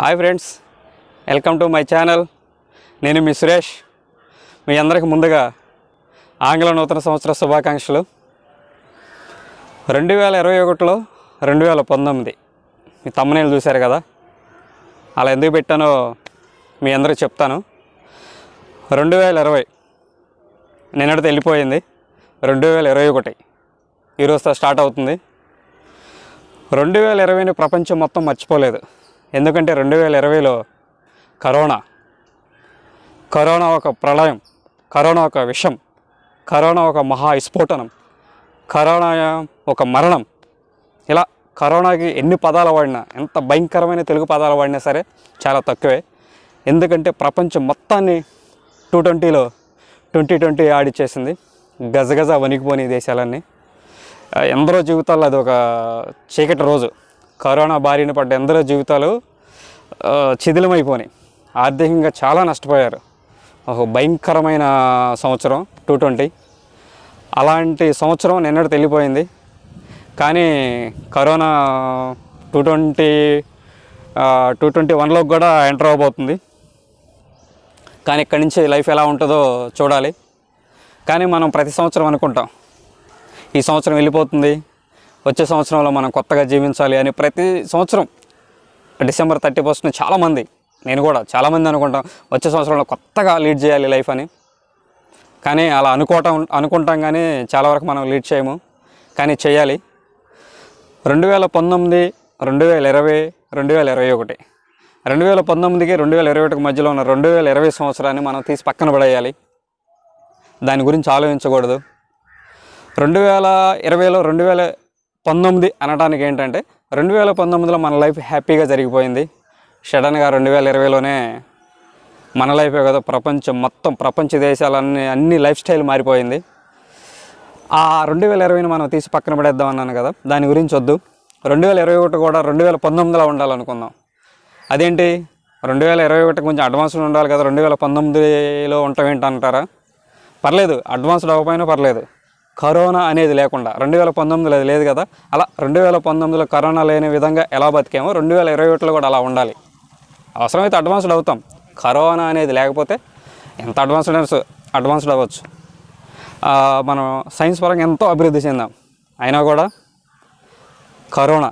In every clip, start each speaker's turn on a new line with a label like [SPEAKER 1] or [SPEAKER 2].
[SPEAKER 1] hi friends welcome to my channel నేను మీ సురేష్ మీ అందరికి ముందుగా ఆంగ్ల నూతన సంవత్సర శుభాకాంక్షలు రెండు వేల ఇరవై ఒకటిలో రెండు వేల పంతొమ్మిది మీ తమ్మనేలు చూశారు కదా అలా ఎందుకు పెట్టానో మీ అందరికీ చెప్తాను రెండు వేల ఇరవై నిన్నటి వెళ్ళిపోయింది రెండు వేల ఇరవై ఒకటి ఈరోజుతో స్టార్ట్ అవుతుంది రెండు వేల ఇరవైని ప్రపంచం మొత్తం మర్చిపోలేదు ఎందుకంటే రెండు వేల ఇరవైలో కరోనా కరోనా ఒక ప్రళయం కరోనా ఒక విషం కరోనా ఒక మహా విస్ఫోటనం కరోనా ఒక మరణం ఇలా కరోనాకి ఎన్ని పదాలు వాడినా ఎంత భయంకరమైన తెలుగు పదాలు వాడినా సరే చాలా తక్కువే ఎందుకంటే ప్రపంచం మొత్తాన్ని టూ ట్వంటీలో ట్వంటీ ట్వంటీ ఆడిచ్చేసింది గజగజ వణికిపోని దేశాలన్నీ ఎందరో జీవితాల్లో అది ఒక చీకటి రోజు కరోనా బారిన పడ్డ ఎందరో జీవితాలు చిదిలమైపోయినాయి ఆర్థికంగా చాలా నష్టపోయారు ఒక భయంకరమైన సంవత్సరం టూ ట్వంటీ అలాంటి సంవత్సరం నిన్నటి తెలిపోయింది కానీ corona two twenty to twenty వన్లోకి కూడా ఎంటర్ అవ్వబోతుంది కానీ ఇక్కడి నుంచి లైఫ్ ఎలా ఉంటుందో చూడాలి కానీ మనం ప్రతి సంవత్సరం అనుకుంటాం ఈ సంవత్సరం వెళ్ళిపోతుంది వచ్చే సంవత్సరంలో మనం కొత్తగా జీవించాలి అని ప్రతి సంవత్సరం డిసెంబర్ థర్టీ ఫస్ట్ని చాలామంది నేను కూడా చాలామంది అనుకుంటాం వచ్చే సంవత్సరంలో కొత్తగా లీడ్ చేయాలి లైఫ్ అని కానీ అలా అనుకోవటం అనుకుంటాం కానీ చాలా వరకు మనం లీడ్ చేయము కానీ చేయాలి రెండు వేల పంతొమ్మిది రెండు వేల ఇరవై రెండు వేల ఇరవై ఒకటి రెండు వేల పంతొమ్మిదికి రెండు వేల ఇరవై ఒకటికి మధ్యలో ఉన్న రెండు వేల ఇరవై సంవత్సరాన్ని మనం తీసి పక్కన పడేయాలి దాని గురించి ఆలోచించకూడదు రెండు వేల ఇరవైలో రెండు వేల పంతొమ్మిది అనడానికి ఏంటంటే రెండు వేల పంతొమ్మిదిలో మన లైఫ్ హ్యాపీగా జరిగిపోయింది సడన్గా రెండు వేల ఇరవైలోనే మన లైఫే కదా ప్రపంచం మొత్తం ప్రపంచ దేశాలన్నీ అన్ని లైఫ్ స్టైల్ మారిపోయింది ఆ రెండు వేల ఇరవైని మనం తీసి పక్కన పడేద్దాం అన్నాను కదా దాని గురించి వద్దు రెండు వేల ఇరవై ఒకటి కూడా రెండు వేల పంతొమ్మిదిలో ఉండాలనుకుందాం అదేంటి రెండు వేల ఇరవై ఒకటి కొంచెం అడ్వాన్స్డ్ ఉండాలి కదా రెండు వేల పంతొమ్మిదిలో ఉంటాం ఏంటంటారా పర్లేదు అడ్వాన్స్డ్ అవ్వకపోయినా పర్లేదు కరోనా అనేది లేకుండా రెండు వేల పంతొమ్మిదిలో అది లేదు కదా అలా రెండు వేల పంతొమ్మిదిలో కరోనా లేని విధంగా ఎలా బతికామో రెండు వేల ఇరవై ఒకటిలో కూడా అలా ఉండాలి అవసరమైతే అడ్వాన్స్డ్ అవుతాం కరోనా అనేది లేకపోతే ఎంత అడ్వాన్స్డ్ అయినా అడ్వాన్స్డ్ అవ్వచ్చు మనం సైన్స్ పరంగా ఎంతో అభివృద్ధి చెందాం అయినా కూడా కరోనా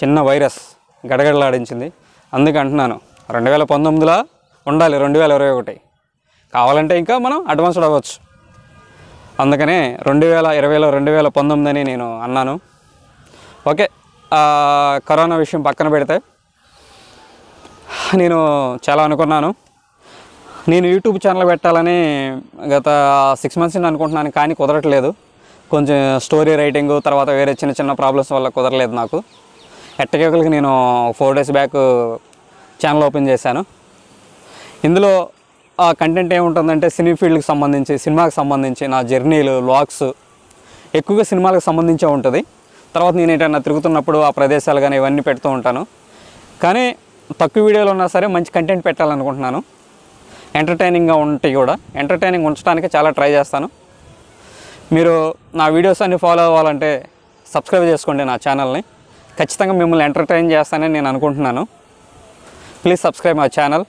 [SPEAKER 1] చిన్న వైరస్ గడగడలాడించింది అందుకే అంటున్నాను రెండు వేల పంతొమ్మిదిలో ఉండాలి రెండు వేల ఇరవై ఒకటి కావాలంటే ఇంకా మనం అడ్వాన్స్డ్ అవ్వచ్చు అందుకనే రెండు వేల ఇరవైలో రెండు వేల పంతొమ్మిది అని నేను అన్నాను ఓకే కరోనా విషయం పక్కన పెడితే నేను చాలా అనుకున్నాను నేను యూట్యూబ్ ఛానల్ పెట్టాలని గత సిక్స్ మంత్స్ నుండి అనుకుంటున్నాను కానీ కుదరట్లేదు కొంచెం స్టోరీ రైటింగ్ తర్వాత వేరే చిన్న చిన్న ప్రాబ్లమ్స్ వల్ల కుదరలేదు నాకు ఎట్టకేకలకి నేను four days back channel open చేశాను ఇందులో ఆ కంటెంట్ ఏముంటుందంటే సినీ ఫీల్డ్కి సంబంధించి సినిమాకి సంబంధించి నా జర్నీలు వ్లాగ్స్ ఎక్కువగా సినిమాలకు సంబంధించే ఉంటుంది తర్వాత నేను ఏంటన్నా తిరుగుతున్నప్పుడు ఆ ప్రదేశాలు కానీ ఇవన్నీ పెడుతూ ఉంటాను కానీ తక్కువ వీడియోలు ఉన్నా సరే మంచి కంటెంట్ పెట్టాలనుకుంటున్నాను ఎంటర్టైనింగ్గా ఉంటాయి కూడా ఎంటర్టైనింగ్ ఉంచడానికి చాలా ట్రై చేస్తాను మీరు నా వీడియోస్ అన్ని ఫాలో అవ్వాలంటే సబ్స్క్రైబ్ చేసుకోండి నా ఛానల్ని ఖచ్చితంగా మిమ్మల్ని ఎంటర్టైన్ చేస్తానని నేను అనుకుంటున్నాను ప్లీజ్ సబ్స్క్రైబ్ మై ఛానల్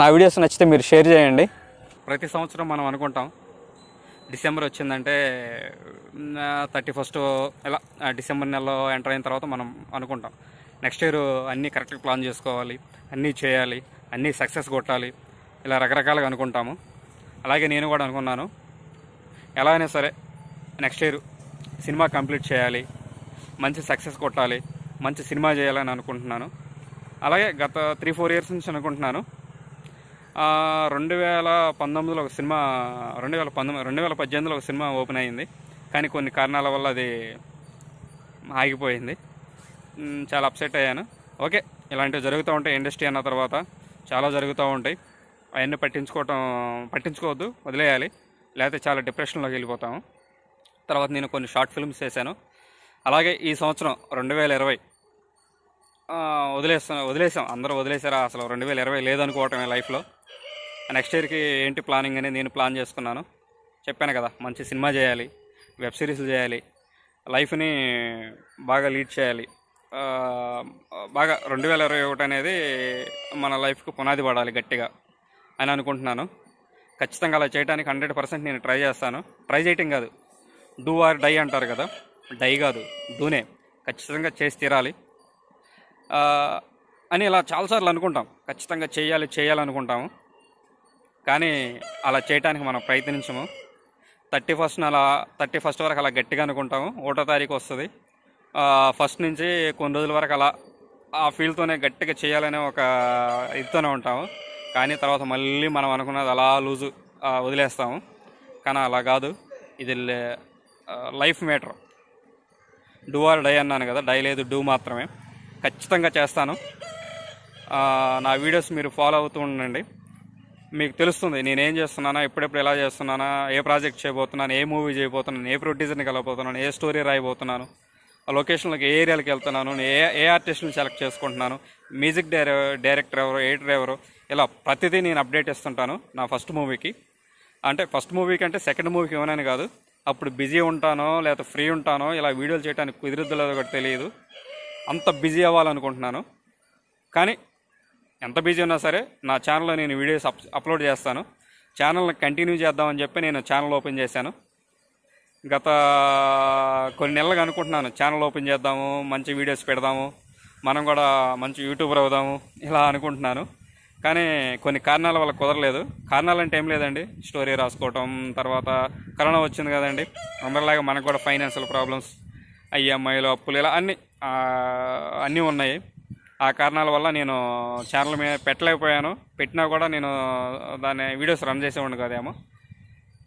[SPEAKER 1] నా వీడియోస్ నచ్చితే మీరు షేర్ చేయండి ప్రతి సంవత్సరం మనం అనుకుంటాం డిసెంబర్ వచ్చిందంటే థర్టీ ఫస్ట్ ఇలా డిసెంబర్ నెలలో ఎంటర్ అయిన తర్వాత మనం అనుకుంటాం నెక్స్ట్ ఇయర్ అన్నీ కరెక్ట్గా ప్లాన్ చేసుకోవాలి అన్నీ చేయాలి అన్నీ సక్సెస్ కొట్టాలి ఇలా రకరకాలుగా అనుకుంటాము అలాగే నేను కూడా అనుకున్నాను ఎలా అయినా సరే నెక్స్ట్ ఇయర్ సినిమా కంప్లీట్ చేయాలి మంచి సక్సెస్ కొట్టాలి మంచి సినిమా చేయాలని అనుకుంటున్నాను అలాగే గత త్రీ ఫోర్ ఇయర్స్ నుంచి అనుకుంటున్నాను రెండు వేల పంతొమ్మిదిలో ఒక సినిమా రెండు వేల పంతొమ్మిది రెండు వేల పద్దెనిమిదిలో ఒక సినిమా ఓపెన్ అయింది కానీ కొన్ని కారణాల వల్ల అది ఆగిపోయింది చాలా అప్సెట్ అయ్యాను ఓకే ఇలాంటివి జరుగుతూ ఉంటాయి ఇండస్ట్రీ అన్న తర్వాత చాలా జరుగుతూ ఉంటాయి అవన్నీ పట్టించుకోవటం పట్టించుకోవద్దు వదిలేయాలి లేకపోతే చాలా డిప్రెషన్లోకి వెళ్ళిపోతాము తర్వాత నేను కొన్ని షార్ట్ ఫిల్మ్స్ చేశాను అలాగే ఈ సంవత్సరం రెండు వేల ఇరవై వదిలేస్తాం వదిలేసాం అందరూ వదిలేసారా అసలు రెండు వేల ఇరవై లేదనుకోవటమే లైఫ్లో నెక్స్ట్ ఇయర్కి ఏంటి ప్లానింగ్ అని నేను ప్లాన్ చేసుకున్నాను చెప్పాను కదా మంచి సినిమా చేయాలి వెబ్ సిరీస్లు చేయాలి లైఫ్ని బాగా లీడ్ చేయాలి బాగా రెండు వేల ఇరవై ఒకటి అనేది మన లైఫ్కు పునాది పడాలి గట్టిగా అని అనుకుంటున్నాను ఖచ్చితంగా అలా చేయడానికి హండ్రెడ్ పర్సెంట్ నేను ట్రై చేస్తాను ట్రై చేయటం కాదు డూ ఆర్ డై అంటారు కదా డై కాదు డూనే ఖచ్చితంగా చేసి తీరాలి అని ఇలా చాలాసార్లు అనుకుంటాం ఖచ్చితంగా చేయాలి చేయాలనుకుంటాము కానీ అలా చేయటానికి మనం ప్రయత్నించము థర్టీ ఫస్ట్ అలా థర్టీ ఫస్ట్ వరకు అలా గట్టిగా అనుకుంటాము ఒకటో తారీఖు వస్తుంది ఫస్ట్ నుంచి కొన్ని రోజుల వరకు అలా ఆ ఫీల్తోనే గట్టిగా చేయాలనే ఒక ఇదితోనే ఉంటాము కానీ తర్వాత మళ్ళీ మనం అనుకున్నది అలా లూజు వదిలేస్తాము కానీ అలా కాదు ఇది life matter do or die అన్నాను కదా డై లేదు డూ మాత్రమే ఖచ్చితంగా చేస్తాను నా వీడియోస్ మీరు ఫాలో అవుతూ ఉండండి మీకు తెలుస్తుంది నేనేం చేస్తున్నానా ఎప్పుడెప్పుడు ఎలా చేస్తున్నానా ఏ ప్రాజెక్ట్ చేయబోతున్నాను ఏ మూవీ చేయబోతున్నాను ఏ ప్రొడ్యూసర్ని కలవబోతున్నాను ఏ స్టోరీ రాయబోతున్నాను ఆ లొకేషన్లకు ఏ ఏరియాలకు వెళ్తున్నాను ఏ ఏ ఆర్టిస్ట్ని సెలెక్ట్ చేసుకుంటున్నాను మ్యూజిక్ డైరెక్టర్ ఎవరు ఏ డ్రైవరు ఇలా ప్రతిదీ నేను అప్డేట్ ఇస్తుంటాను నా ఫస్ట్ మూవీకి అంటే ఫస్ట్ మూవీకి అంటే సెకండ్ మూవీకి ఇవ్వనని కాదు అప్పుడు బిజీ ఉంటానో లేకపోతే ఫ్రీ ఉంటానో ఇలా వీడియోలు చేయడానికి కుదిరిద్దు లేదో తెలియదు అంత బిజీ అవ్వాలనుకుంటున్నాను కానీ ఎంత బిజీ ఉన్నా సరే నా ఛానల్లో నేను వీడియోస్ అప్ అప్లోడ్ చేస్తాను ఛానల్ని కంటిన్యూ చేద్దామని చెప్పి నేను ఛానల్ ఓపెన్ చేశాను గత కొన్ని నెలలుగా అనుకుంటున్నాను ఛానల్ ఓపెన్ చేద్దాము మంచి వీడియోస్ పెడదాము మనం కూడా మంచి యూట్యూబర్ అవుదాము ఇలా అనుకుంటున్నాను కానీ కొన్ని కారణాల వల్ల కుదరలేదు కారణాలు అంటే ఏం లేదండి స్టోరీ రాసుకోవటం తర్వాత కరోనా వచ్చింది కదండి అందరిలాగా మనకు కూడా ఫైనాన్షియల్ ప్రాబ్లమ్స్ ఈఎంఐలు అప్పులు ఇలా అన్నీ అన్నీ ఉన్నాయి ఆ కారణాల వల్ల నేను ఛానల్ మీద పెట్టలేకపోయాను పెట్టినా కూడా నేను దాన్ని వీడియోస్ రన్ ఉండు కదేమో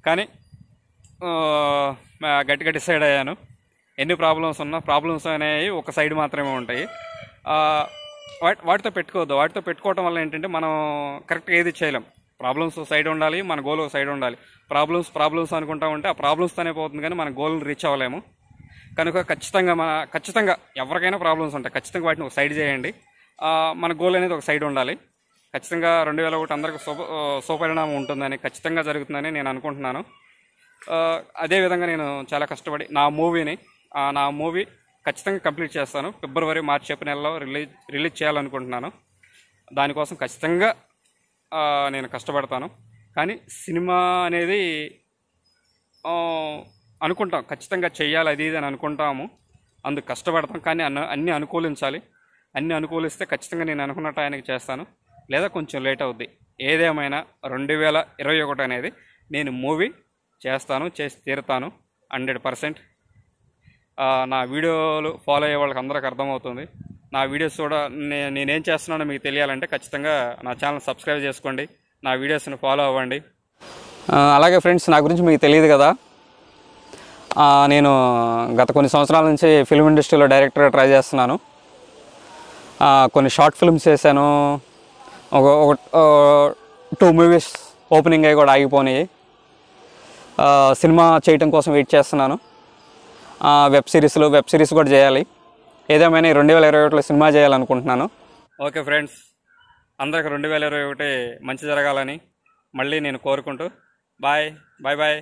[SPEAKER 1] కానీ గట్టి గట్టి సైడ్ అయ్యాను ఎన్ని ప్రాబ్లమ్స్ ఉన్నా ప్రాబ్లమ్స్ అనేవి ఒక సైడ్ మాత్రమే ఉంటాయి వాటి వాటితో పెట్టుకోవద్దు వాటితో పెట్టుకోవటం వల్ల ఏంటంటే మనం కరెక్ట్గా ఏది చేయలేం ప్రాబ్లమ్స్ సైడ్ ఉండాలి మన గోల్ సైడ్ ఉండాలి ప్రాబ్లమ్స్ ప్రాబ్లమ్స్ అనుకుంటా ఉంటే ఆ ప్రాబ్లమ్స్తోనే పోతుంది కానీ మన గోల్ని రీచ్ అవ్వలేము కనుక ఖచ్చితంగా మన ఖచ్చితంగా ఎవరికైనా ప్రాబ్లమ్స్ ఉంటాయి ఖచ్చితంగా వాటిని ఒక సైడ్ చేయండి మన గోల్ అనేది ఒక సైడ్ ఉండాలి ఖచ్చితంగా రెండు వేల ఒకటి అందరికి శుభ శుభపరిణామం ఉంటుందని ఖచ్చితంగా జరుగుతుందని నేను అనుకుంటున్నాను అదేవిధంగా నేను చాలా కష్టపడి నా మూవీని నా మూవీ ఖచ్చితంగా కంప్లీట్ చేస్తాను ఫిబ్రవరి మార్చి ఏప్రిల్ నెలలో రిలీజ్ రిలీజ్ చేయాలనుకుంటున్నాను దానికోసం ఖచ్చితంగా నేను కష్టపడతాను కానీ సినిమా అనేది అనుకుంటాం ఖచ్చితంగా చేయాలి అది ఇది అని అనుకుంటాము అందు కష్టపడతాం కానీ అన్న అన్ని అనుకూలించాలి అన్ని అనుకూలిస్తే ఖచ్చితంగా నేను అనుకున్న ఆయనకి చేస్తాను లేదా కొంచెం లేట్ అవుద్ది ఏదేమైనా రెండు వేల ఇరవై ఒకటి అనేది నేను మూవీ చేస్తాను చేసి తీరుతాను హండ్రెడ్ పర్సెంట్ నా వీడియోలు ఫాలో అయ్యే వాళ్ళకి అందరికి అర్థమవుతుంది నా వీడియోస్ కూడా నేను నేనేం చేస్తున్నానో మీకు తెలియాలంటే ఖచ్చితంగా నా ఛానల్ సబ్స్క్రైబ్ చేసుకోండి నా వీడియోస్ని ఫాలో అవ్వండి అలాగే ఫ్రెండ్స్ నా గురించి మీకు తెలియదు కదా నేను గత కొన్ని సంవత్సరాల నుంచి ఫిల్మ్ ఇండస్ట్రీలో డైరెక్టర్గా ట్రై చేస్తున్నాను కొన్ని షార్ట్ ఫిల్మ్స్ చేశాను ఒక ఒక టూ మూవీస్ ఓపెనింగ్ అవి కూడా ఆగిపోయినాయి సినిమా చేయటం కోసం వెయిట్ చేస్తున్నాను వెబ్ సిరీస్లు వెబ్ సిరీస్ కూడా చేయాలి ఏదేమైనా రెండు వేల ఇరవై ఒకటిలో సినిమా చేయాలనుకుంటున్నాను ఓకే ఫ్రెండ్స్ అందరికి రెండు వేల ఇరవై ఒకటి మంచి జరగాలని మళ్ళీ నేను కోరుకుంటూ బాయ్ బాయ్ బాయ్